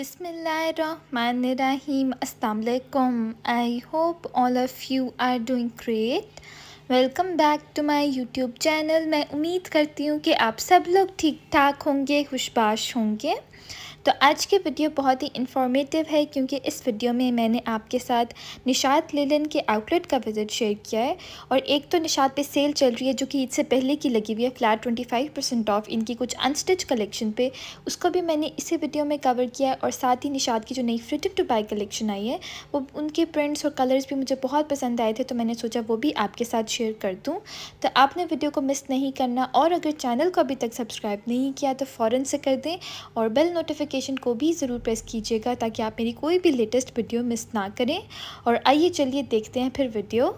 बिसमीम अलकुम I hope all of you are doing great welcome back to my YouTube channel मैं उम्मीद करती हूँ कि आप सब लोग ठीक ठाक होंगे खुशबाश होंगे तो आज की वीडियो बहुत ही इन्फॉर्मेटिव है क्योंकि इस वीडियो में मैंने आपके साथ निशात लेलन के आउटलेट का विज़िट शेयर किया है और एक तो निशात पे सेल चल रही है जो कि ईद से पहले की लगी हुई है flat twenty five percent off इनकी कुछ अनस्टिच कलेक्शन पे उसको भी मैंने इसी वीडियो में कवर किया है और साथ ही निशात की जो नई फ्रिटिव टू बाई कलेक्शन आई है वो उनके प्रिंट्स और कलर्स भी मुझे बहुत पसंद आए थे तो मैंने सोचा वो भी आपके साथ शेयर कर दूँ तो आपने वीडियो को मिस नहीं करना और अगर चैनल को अभी तक सब्सक्राइब नहीं किया तो फ़ौरन से कर दें और बेल नोटिफिक नोटिफिकेशन को भी ज़रूर प्रेस कीजिएगा ताकि आप मेरी कोई भी लेटेस्ट वीडियो मिस ना करें और आइए चलिए देखते हैं फिर वीडियो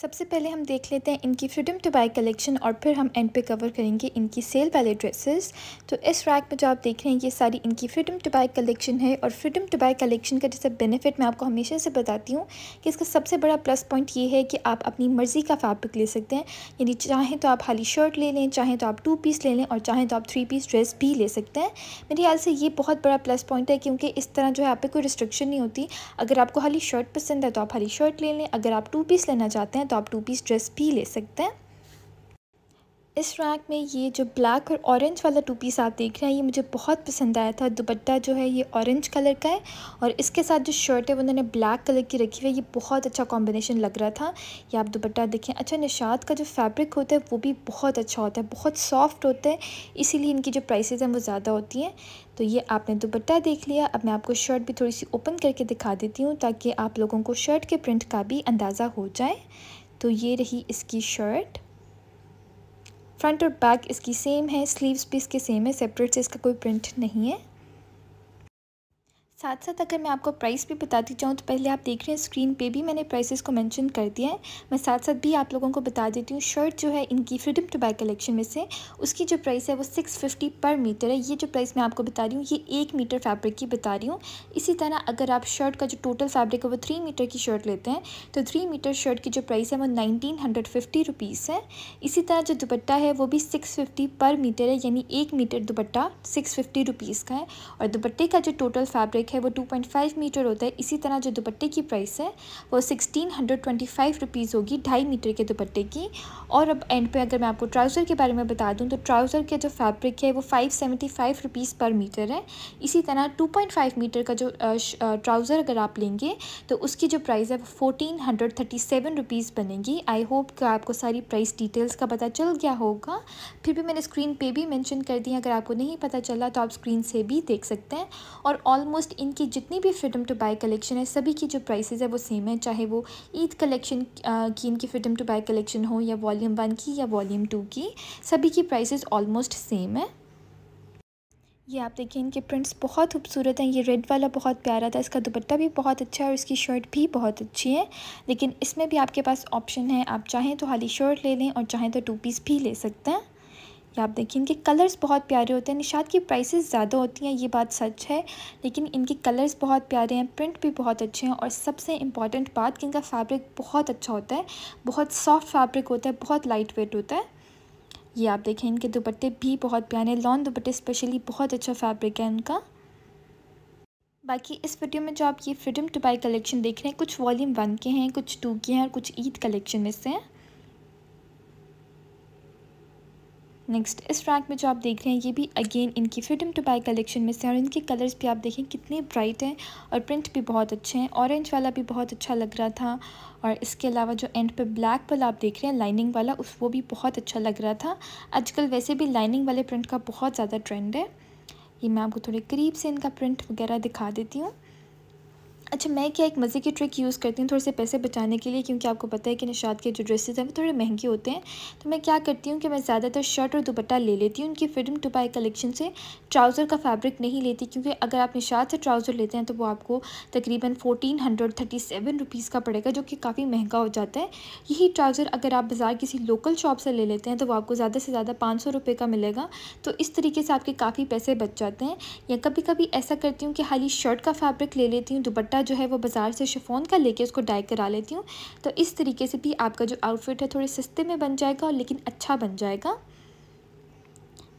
सबसे पहले हम देख लेते हैं इनकी फ्रीडम टू बाई कलेक्शन और फिर हम एंड पे कवर करेंगे इनकी सेल वाले ड्रेसेस तो इस रैक में जो आप देख रहे हैं ये सारी इनकी फ्रीडम टू बाई कलेक्शन है और फ्रीडम टू बाई कलेक्शन का जैसे बेनिफिट मैं आपको हमेशा से बताती हूँ कि इसका सबसे बड़ा प्लस पॉइंट ये है कि आप अपनी मर्ज़ी का फैब्रिक ले सकते हैं यानी चाहें तो आप खाली शर्ट ले लें चाहें तो आप टू पीस ले लें और चाहें तो आप थ्री पीस ड्रेस भी ले सकते हैं मेरे ख्याल से ये बहुत बड़ा प्लस पॉइंट है क्योंकि इस तरह जो है आप पे कोई रिस्ट्रिक्शन नहीं होती अगर आपको खाली शर्ट पसंद है तो आप खाली शर्ट ले लें अगर आप टू पीस लेना चाहते हैं तो आप टू पीस ड्रेस भी ले सकते हैं इस रैक में ये जो ब्लैक और ऑरेंज वाला टू पीस आप देख रहे हैं ये मुझे बहुत पसंद आया था दुपट्टा जो है ये ऑरेंज कलर का है और इसके साथ जो शर्ट है उन्होंने ब्लैक कलर की रखी हुई है ये बहुत अच्छा कॉम्बिनेशन लग रहा था ये आप दुपट्टा देखें अच्छा निशाद का जो फैब्रिक होता है वो भी बहुत अच्छा होता है बहुत सॉफ्ट होता है इसीलिए इनकी जो प्राइसेज हैं वो ज़्यादा होती हैं तो ये आपने दुपट्टा देख लिया अब मैं आपको शर्ट भी थोड़ी सी ओपन करके दिखा देती हूँ ताकि आप लोगों को शर्ट के प्रिंट का भी अंदाज़ा हो जाए तो ये रही इसकी शर्ट फ्रंट और बैक इसकी सेम है स्लीव्स भी इसके सेम है सेपरेट से इसका कोई प्रिंट नहीं है साथ साथ अगर मैं आपको प्राइस भी बताती चाहूँ तो पहले आप देख रहे हैं स्क्रीन पे भी मैंने प्राइसेस को मेंशन कर दिया है मैं साथ साथ भी आप लोगों को बता देती हूँ शर्ट जो है इनकी फ्रीडम टू बाय कलेक्शन में से उसकी जो प्राइस है वो सिक्स फिफ्टी पर मीटर है ये जो प्राइस मैं आपको बता रही हूँ ये एक मीटर फैब्रिक की बता रही हूँ इसी तरह अगर आप शर्ट का जो टोटल फैब्रिक है वो थ्री मीटर की शर्ट लेते हैं तो थ्री मीटर शर्ट की जो प्राइस है वो नाइनटीन हंड्रेड फिफ्टी है इसी तरह जो दुपट्टा है वो भी सिक्स फिफ्टी पर मीटर है यानी एक metre dupatta six fifty rupees का है और दुपट्टे का जो टोटल फैब्रिक फैब्रिक है वो टू पॉइंट फाइव मीटर होता है इसी तरह जो दुपट्टे की प्राइस है वो sixteen hundred twenty five rupees होगी ढाई मीटर के दुपट्टे की और अब एंड पे अगर मैं आपको ट्राउज़र के बारे में बता दूँ तो ट्राउज़र का जो फैब्रिक है वो five seventy five rupees per metre है इसी तरह टू पॉइंट फाइव मीटर का जो ट्राउज़र अगर आप लेंगे तो उसकी जो प्राइस है वो fourteen hundred thirty seven rupees बनेगी आई होप कि आपको सारी प्राइस डिटेल्स का पता चल गया होगा फिर भी मैंने स्क्रीन पे भी मैंशन कर दी अगर आपको नहीं पता चला तो आप स्क्रीन से भी देख सकते हैं और ऑलमोस्ट इनकी जितनी भी फ्रीडम टू बाय कलेक्शन है सभी की जो प्राइस है वो सेम है चाहे वो ईद कलेक्शन की इनकी फ्रीडम टू बाय कलेक्शन हो या वॉल्यूम वन की या वॉल्यूम टू की सभी की प्राइस ऑलमोस्ट सेम है ये आप देखिए इनके प्रिंट्स बहुत खूबसूरत हैं ये रेड वाला बहुत प्यारा था इसका दुपट्टा भी बहुत अच्छा है और इसकी शर्ट भी बहुत अच्छी है लेकिन इसमें भी आपके पास ऑप्शन है आप चाहें तो हाली शर्ट ले लें और चाहें तो टू पीस भी ले सकते हैं तो आप देखें इनके कलर्स बहुत प्यारे होते हैं निषाद की प्राइसेस ज़्यादा होती हैं ये बात सच है लेकिन इनके कलर्स बहुत प्यारे हैं प्रिंट भी बहुत अच्छे हैं और सबसे इम्पॉर्टेंट बात कि इनका फैब्रिक बहुत अच्छा होता है बहुत सॉफ्ट फैब्रिक होता है बहुत लाइट वेट होता है ये आप देखें इनके दुपट्टे भी बहुत प्यारे लॉन दुपट्टे स्पेशली बहुत अच्छा फैब्रिक है इनका बाकी इस वीडियो में जो आप ये फ्रीडम टू बाई कलेक्शन देख रहे हैं कुछ वॉल्यूम वन के हैं कुछ टू के हैं और कुछ ईद कलेक्शन में से हैं नेक्स्ट इस रैक में जो आप देख रहे हैं ये भी अगेन इनकी फ्रीडम टू बाई कलेक्शन में से और इनके कलर्स भी आप देखें कितने ब्राइट हैं और प्रिंट भी बहुत अच्छे हैं ऑरेंज वाला भी बहुत अच्छा लग रहा था और इसके अलावा जो एंड पे ब्लैक वाला आप देख रहे हैं लाइनिंग वाला उस वो भी बहुत अच्छा लग रहा था आजकल वैसे भी लाइनिंग वाले प्रिंट का बहुत ज़्यादा ट्रेंड है ये मैं आपको थोड़े करीब से इनका प्रिंट वगैरह दिखा देती हूँ अच्छा मैं क्या एक मज़े की ट्रिक यूज़ करती हूँ थोड़े से पैसे बचाने के लिए क्योंकि आपको पता है कि निशात के जो ड्रेसेस हैं वो थोड़े महंगे होते हैं तो मैं क्या करती हूँ कि मैं ज़्यादातर शर्ट और दुपट्टा ले लेती हूँ उनकी फ्रीडम टू बाई कलेक्शन से ट्राउज़र का फैब्रिक नहीं लेती क्योंकि अगर आप निशात से ट्राउज़र लेते हैं तो वो आपको तकरीबन fourteen hundred thirty seven rupees का पड़ेगा जो कि काफ़ी महंगा हो जाता है यही ट्राउज़र अगर आप बाज़ार किसी लोकल शॉप से ले लेते हैं तो वो आपको ज़्यादा से ज़्यादा पाँच सौ रुपये का मिलेगा तो इस तरीके से आपके काफ़ी पैसे बच जाते हैं या कभी कभी ऐसा करती हूँ कि हाली शर्ट का फैब्रिक ले लेती हूँ दुपट्टा दुपट्टा जो है वो बाज़ार से शिफोन का लेके उसको डाई करा लेती हूँ तो इस तरीके से भी आपका जो आउटफिट है थोड़े सस्ते में बन जाएगा और लेकिन अच्छा बन जाएगा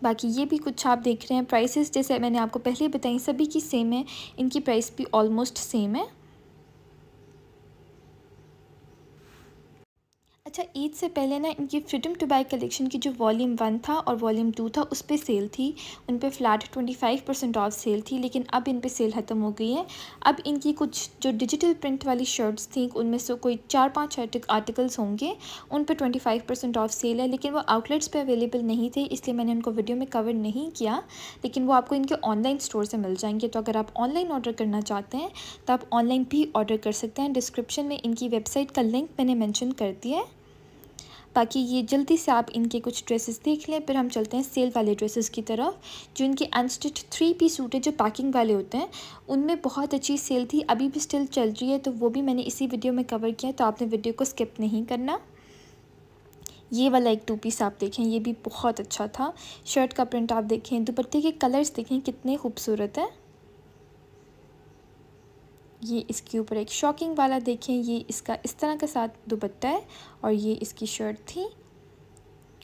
बाकी ये भी कुछ आप देख रहे हैं प्राइसेस जैसे मैंने आपको पहले बताई सभी की सेम है इनकी प्राइस भी ऑलमोस्ट सेम है ईद से पहले ना इनकी फ्रीडम टू बाई कलेक्शन की जो वॉल्यूम वन था और वॉल्यूम टू था उस पर सेल थी उन पर flat twenty five percent off sale थी लेकिन अब इन पर सेल ख़त्म हो गई है अब इनकी कुछ जो डिजिटल प्रिंट वाली शर्ट्स थी उनमें से कोई चार पाँच आर्टिकल्स होंगे उन पर twenty five percent off sale है लेकिन वो आउटलेट्स पर अवेलेबल नहीं थे इसलिए मैंने उनको वीडियो में कवर नहीं किया लेकिन वो आपको इनके ऑनलाइन स्टोर से मिल जाएंगे तो अगर आप ऑनलाइन ऑर्डर करना चाहते हैं तो आप ऑनलाइन भी ऑर्डर कर सकते हैं डिस्क्रिप्शन में इनकी वेबसाइट का लिंक मैंने मैंशन कर दिया है बाकी ये जल्दी से आप इनके कुछ ड्रेसेस देख लें फिर हम चलते हैं सेल वाले ड्रेसेस की तरफ जो इनके अनस्टिच थ्री पीस सूट है जो पैकिंग वाले होते हैं उनमें बहुत अच्छी सेल थी अभी भी स्टिल चल रही है तो वो भी मैंने इसी वीडियो में कवर किया तो आपने वीडियो को स्किप नहीं करना ये वाला एक टू पीस आप देखें ये भी बहुत अच्छा था शर्ट का प्रिंट आप देखें दुपट्टे के कलर्स देखें कितने खूबसूरत हैं ये इसके ऊपर एक शॉकिंग वाला देखें ये इसका इस तरह के साथ दुपट्टा है और ये इसकी शर्ट थी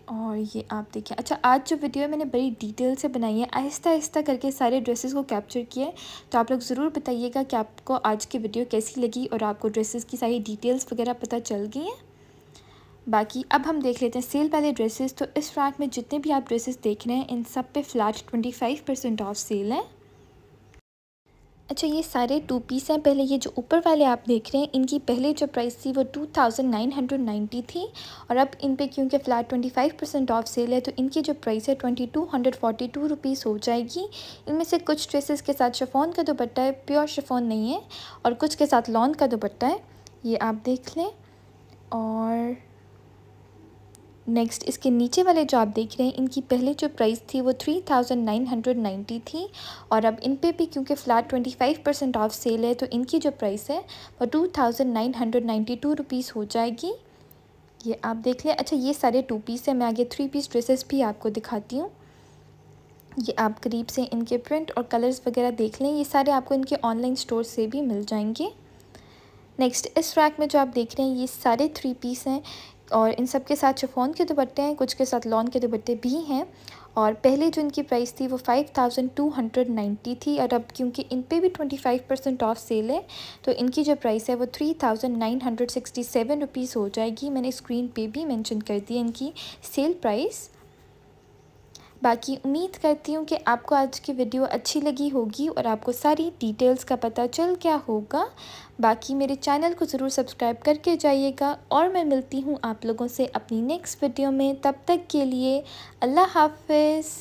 और ये आप देखिए अच्छा आज जो वीडियो है मैंने बड़ी डिटेल से बनाई है आहिस्ता आहिस्ता करके सारे ड्रेसेस को कैप्चर किया है तो आप लोग ज़रूर बताइएगा कि आपको आज की वीडियो कैसी लगी और आपको ड्रेसेस की सारी डिटेल्स वगैरह पता चल गई हैं बाकी अब हम देख लेते हैं सेल वाले ड्रेसेस तो इस फ्रैक में जितने भी आप ड्रेसेस देख रहे हैं इन सब पे flat twenty five percent off sale है अच्छा ये सारे टू पीस हैं पहले ये जो ऊपर वाले आप देख रहे हैं इनकी पहले जो प्राइस थी वो two thousand nine hundred ninety थी और अब इन पे क्योंकि flat twenty five percent off sale है तो इनकी जो प्राइस है twenty two hundred forty two rupees हो जाएगी इनमें से कुछ ड्रेसेस के साथ शफोन का दोपट्टा है प्योर शफोन नहीं है और कुछ के साथ लॉन का दोपट्टा है ये आप देख लें और नेक्स्ट इसके नीचे वाले जो आप देख रहे हैं इनकी पहले जो प्राइस थी वो three thousand nine hundred ninety थी और अब इन पे भी क्योंकि flat twenty five percent off sale है तो इनकी जो प्राइस है वो two thousand nine hundred ninety two rupees हो जाएगी ये आप देख लें अच्छा ये सारे टू पीस है मैं आगे थ्री पीस ड्रेसेस भी आपको दिखाती हूँ ये आप करीब से इनके प्रिंट और कलर्स वगैरह देख लें ये सारे आपको इनके ऑनलाइन स्टोर से भी मिल जाएंगे नेक्स्ट इस रैक में जो आप देख रहे हैं ये सारे थ्री पीस हैं और इन सब के साथ शिफोन के दुपट्टे हैं कुछ के साथ लॉन के दुपट्टे भी हैं और पहले जो इनकी प्राइस थी वो five thousand two hundred ninety थी और अब क्योंकि इन पर भी twenty five percent off sale है तो इनकी जो प्राइस है वो three thousand nine hundred sixty seven rupees हो जाएगी मैंने स्क्रीन पे भी मेंशन कर दी है इनकी सेल प्राइस बाकी उम्मीद करती हूँ कि आपको आज की वीडियो अच्छी लगी होगी और आपको सारी डिटेल्स का पता चल गया होगा बाकी मेरे चैनल को ज़रूर सब्सक्राइब करके जाइएगा और मैं मिलती हूँ आप लोगों से अपनी नेक्स्ट वीडियो में तब तक के लिए अल्लाह हाफिज़